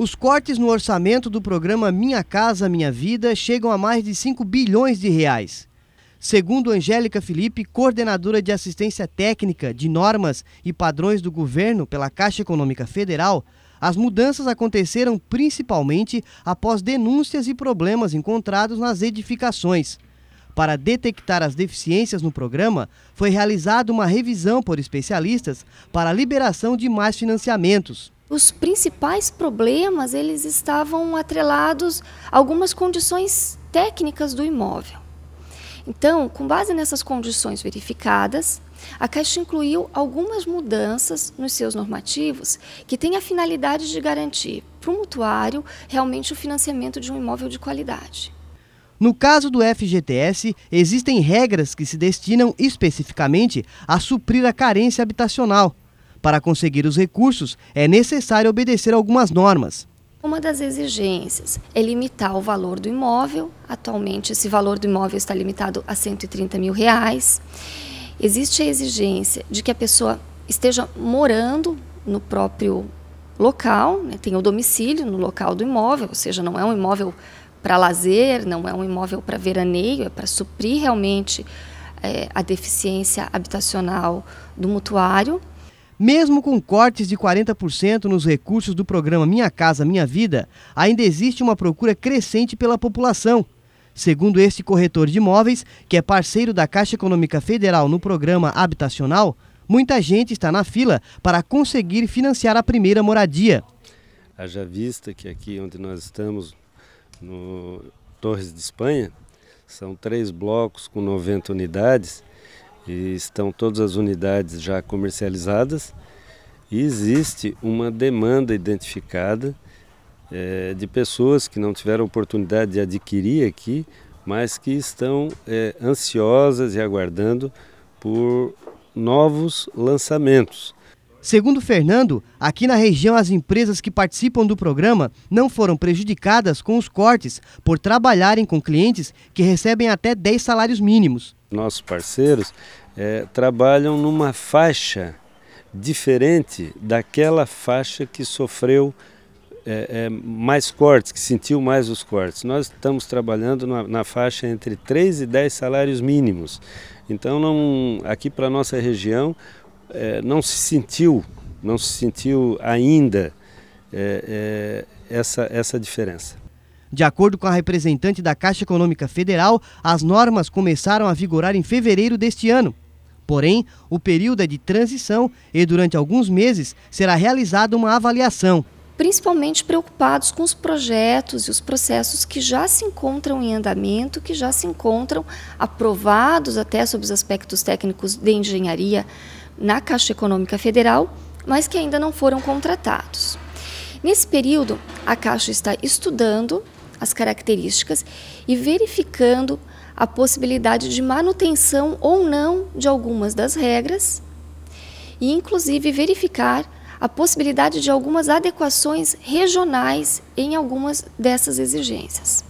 Os cortes no orçamento do programa Minha Casa Minha Vida chegam a mais de 5 bilhões de reais. Segundo Angélica Felipe, coordenadora de assistência técnica de normas e padrões do governo pela Caixa Econômica Federal, as mudanças aconteceram principalmente após denúncias e problemas encontrados nas edificações. Para detectar as deficiências no programa, foi realizada uma revisão por especialistas para a liberação de mais financiamentos os principais problemas eles estavam atrelados a algumas condições técnicas do imóvel. Então, com base nessas condições verificadas, a Caixa incluiu algumas mudanças nos seus normativos que têm a finalidade de garantir para o mutuário realmente o financiamento de um imóvel de qualidade. No caso do FGTS, existem regras que se destinam especificamente a suprir a carência habitacional, para conseguir os recursos, é necessário obedecer algumas normas. Uma das exigências é limitar o valor do imóvel. Atualmente, esse valor do imóvel está limitado a 130 mil reais. Existe a exigência de que a pessoa esteja morando no próprio local, né, tenha o domicílio no local do imóvel, ou seja, não é um imóvel para lazer, não é um imóvel para veraneio, é para suprir realmente é, a deficiência habitacional do mutuário. Mesmo com cortes de 40% nos recursos do programa Minha Casa Minha Vida, ainda existe uma procura crescente pela população. Segundo este corretor de imóveis, que é parceiro da Caixa Econômica Federal no programa habitacional, muita gente está na fila para conseguir financiar a primeira moradia. Haja vista que aqui onde nós estamos, no Torres de Espanha, são três blocos com 90 unidades e estão todas as unidades já comercializadas e existe uma demanda identificada é, de pessoas que não tiveram oportunidade de adquirir aqui, mas que estão é, ansiosas e aguardando por novos lançamentos. Segundo Fernando, aqui na região as empresas que participam do programa não foram prejudicadas com os cortes por trabalharem com clientes que recebem até 10 salários mínimos nossos parceiros, é, trabalham numa faixa diferente daquela faixa que sofreu é, é, mais cortes, que sentiu mais os cortes. Nós estamos trabalhando na, na faixa entre 3 e 10 salários mínimos. Então, não, aqui para a nossa região, é, não se sentiu, não se sentiu ainda é, é, essa, essa diferença. De acordo com a representante da Caixa Econômica Federal, as normas começaram a vigorar em fevereiro deste ano. Porém, o período é de transição e durante alguns meses será realizada uma avaliação. Principalmente preocupados com os projetos e os processos que já se encontram em andamento, que já se encontram aprovados até sobre os aspectos técnicos de engenharia na Caixa Econômica Federal, mas que ainda não foram contratados. Nesse período, a Caixa está estudando as características e verificando a possibilidade de manutenção ou não de algumas das regras e, inclusive, verificar a possibilidade de algumas adequações regionais em algumas dessas exigências.